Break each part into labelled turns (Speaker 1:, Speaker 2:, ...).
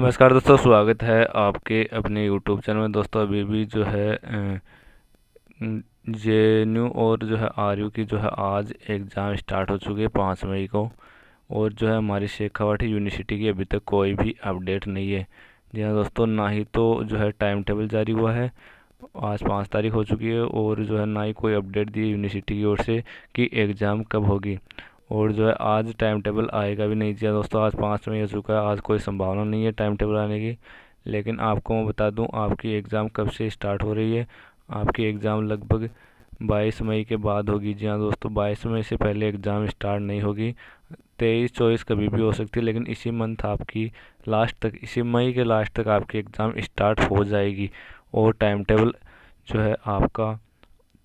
Speaker 1: नमस्कार दोस्तों स्वागत है आपके अपने यूट्यूब चैनल में दोस्तों अभी भी जो है जे और जो है आर यू की जो है आज एग्ज़ाम स्टार्ट हो चुके हैं पाँच मई को और जो है हमारी शेखावाटी यूनिवर्सिटी की अभी तक कोई भी अपडेट नहीं है जी हाँ दोस्तों ना ही तो जो है टाइम टेबल जारी हुआ है आज पाँच तारीख हो चुकी है और जो है ना ही कोई अपडेट दी यूनिवर्सिटी की ओर से कि एग्ज़ाम कब होगी और जो है आज टाइम टेबल आएगा भी नहीं चाहिए दोस्तों आज पाँच मई हो चुका है आज कोई संभावना नहीं है टाइम टेबल आने की लेकिन आपको मैं बता दूं आपकी एग्ज़ाम कब से स्टार्ट हो रही है आपकी एग्ज़ाम लगभग बाईस मई के बाद होगी जी हाँ दोस्तों बाईस मई से पहले एग्ज़ाम स्टार्ट नहीं होगी तेईस चौबीस कभी भी हो सकती है लेकिन इसी मंथ आपकी लास्ट तक इसी मई के लास्ट तक आपकी एग्ज़ाम स्टार्ट हो जाएगी और टाइम टेबल जो है आपका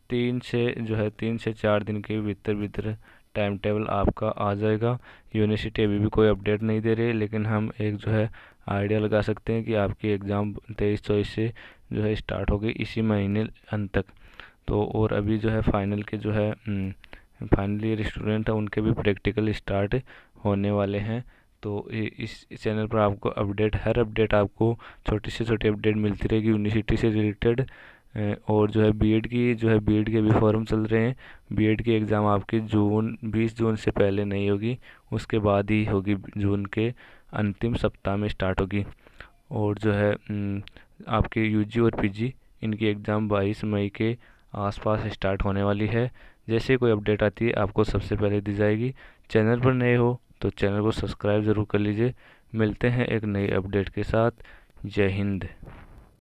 Speaker 1: तीन से जो है तीन से चार दिन के भीतर भीतर टाइम टेबल आपका आ जाएगा यूनिवर्सिटी अभी भी कोई अपडेट नहीं दे रही लेकिन हम एक जो है आइडिया लगा सकते हैं कि आपकी एग्ज़ाम तेईस चौबीस से जो है स्टार्ट होगी इसी महीने अंत तक तो और अभी जो है फाइनल के जो है फाइनल ईयर स्टूडेंट हैं उनके भी प्रैक्टिकल स्टार्ट होने वाले हैं तो इस चैनल पर आपको अपडेट हर अपडेट आपको छोटी से छोटी अपडेट मिलती रहेगी यूनिवर्सिटी से रिलेटेड और जो है बीएड की जो है बीएड के भी फॉर्म चल रहे हैं बीएड की एग्ज़ाम आपकी जून बीस जून से पहले नहीं होगी उसके बाद ही होगी जून के अंतिम सप्ताह में स्टार्ट होगी और जो है आपके यूजी और पीजी इनकी एग्ज़ाम बाईस मई के आसपास स्टार्ट होने वाली है जैसे कोई अपडेट आती है आपको सबसे पहले दी जाएगी चैनल पर नए हो तो चैनल को सब्सक्राइब ज़रूर कर लीजिए मिलते हैं एक नई अपडेट के साथ जय हिंद